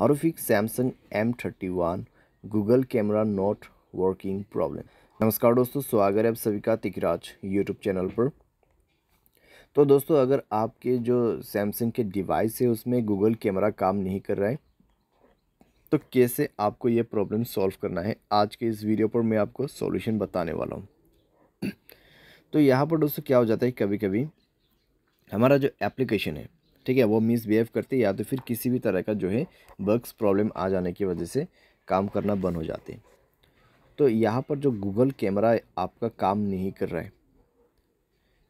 हरफिक Samsung M thirty one Google camera not working problem नमस्कार दोस्तों स्वागत है आप सभी का तिकराज यूट्यूब चैनल पर तो दोस्तों अगर आपके जो सैमसंग के डिवाइस है उसमें गूगल कैमरा काम नहीं कर रहा है तो कैसे आपको ये प्रॉब्लम सॉल्व करना है आज के इस वीडियो पर मैं आपको सॉल्यूशन बताने वाला हूँ तो यहाँ पर दोस्तों क्या हो जाता है कभी कभी हमारा जो एप्लीकेशन है ठीक है वो मिसबिहेव करते या तो फिर किसी भी तरह का जो है बग्स प्रॉब्लम आ जाने की वजह से काम करना बंद हो जाते हैं तो यहाँ पर जो गूगल कैमरा आपका काम नहीं कर रहा है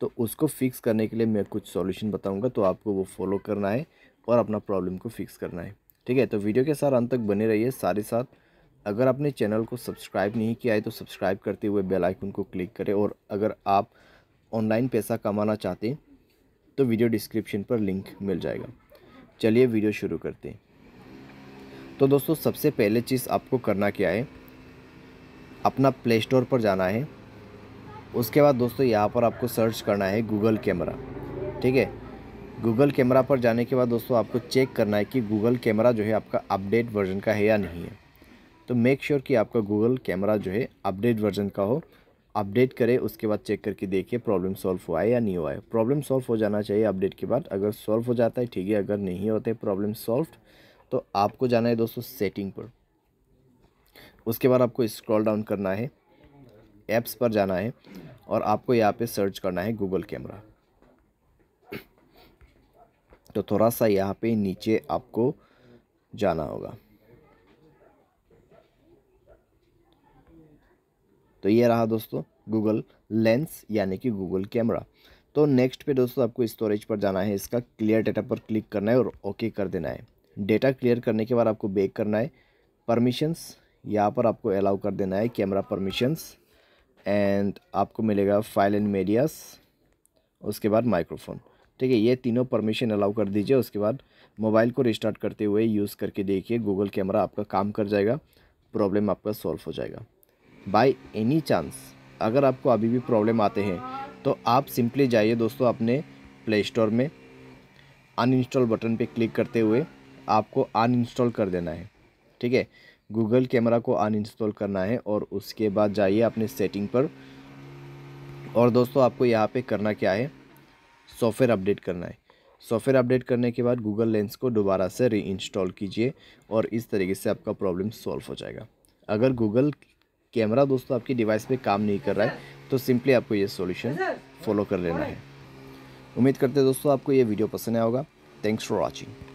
तो उसको फिक्स करने के लिए मैं कुछ सॉल्यूशन बताऊंगा तो आपको वो फॉलो करना है और अपना प्रॉब्लम को फिक्स करना है ठीक है तो वीडियो के साथ अंत तक बने रहिए सारे साथ अगर आपने चैनल को सब्सक्राइब नहीं किया है तो सब्सक्राइब करते हुए बेल आइकन को क्लिक करें और अगर आप ऑनलाइन पैसा कमाना चाहते हैं तो वीडियो डिस्क्रिप्शन पर लिंक मिल जाएगा चलिए वीडियो शुरू करते हैं तो दोस्तों सबसे पहले चीज़ आपको करना क्या है अपना प्ले स्टोर पर जाना है उसके बाद दोस्तों यहाँ पर आपको सर्च करना है गूगल कैमरा ठीक है गूगल कैमरा पर जाने के बाद दोस्तों आपको चेक करना है कि गूगल कैमरा जो है आपका अपडेट वर्जन का है या नहीं है तो मेक श्योर sure कि आपका गूगल कैमरा जो है अपडेट वर्जन का हो अपडेट करें उसके बाद चेक करके देखिए प्रॉब्लम सॉल्व हुआ है या नहीं हुआ है प्रॉब्लम सॉल्व हो जाना चाहिए अपडेट के बाद अगर सॉल्व हो जाता है ठीक है अगर नहीं होते प्रॉब्लम सॉल्व तो आपको जाना है दोस्तों सेटिंग पर उसके बाद आपको स्क्रॉल डाउन करना है ऐप्स पर जाना है और आपको यहाँ पर सर्च करना है गूगल कैमरा तो थोड़ा सा यहाँ पर नीचे आपको जाना होगा तो ये रहा दोस्तों गूगल लेंस यानी कि गूगल कैमरा तो नेक्स्ट पे दोस्तों आपको स्टोरेज पर जाना है इसका क्लियर डेटा पर क्लिक करना है और ओके कर देना है डेटा क्लियर करने के बाद आपको बेक करना है परमिशंस यहाँ पर आपको अलाउ कर देना है कैमरा परमिशंस एंड आपको मिलेगा फाइल एंड मीडियास उसके बाद माइक्रोफोन ठीक है ये तीनों परमिशन अलाउ कर दीजिए उसके बाद मोबाइल को रिस्टार्ट करते हुए यूज़ करके देखिए गूगल कैमरा आपका काम कर जाएगा प्रॉब्लम आपका सॉल्व हो जाएगा बाय एनी चांस अगर आपको अभी भी प्रॉब्लम आते हैं तो आप सिंपली जाइए दोस्तों अपने प्ले स्टोर में अनइंस्टॉल बटन पे क्लिक करते हुए आपको अनइंस्टॉल कर देना है ठीक है गूगल कैमरा को अनइंस्टॉल करना है और उसके बाद जाइए अपने सेटिंग पर और दोस्तों आपको यहाँ पे करना क्या है सॉफ्टवेयर अपडेट करना है सॉफ्टवेयर अपडेट करने के बाद गूगल लेंस को दोबारा से री कीजिए और इस तरीके से आपका प्रॉब्लम सॉल्व हो जाएगा अगर गूगल कैमरा दोस्तों आपकी डिवाइस पे काम नहीं कर रहा है तो सिंपली आपको ये सॉल्यूशन फॉलो कर लेना है उम्मीद करते हैं दोस्तों आपको ये वीडियो पसंद आया होगा थैंक्स फॉर वॉचिंग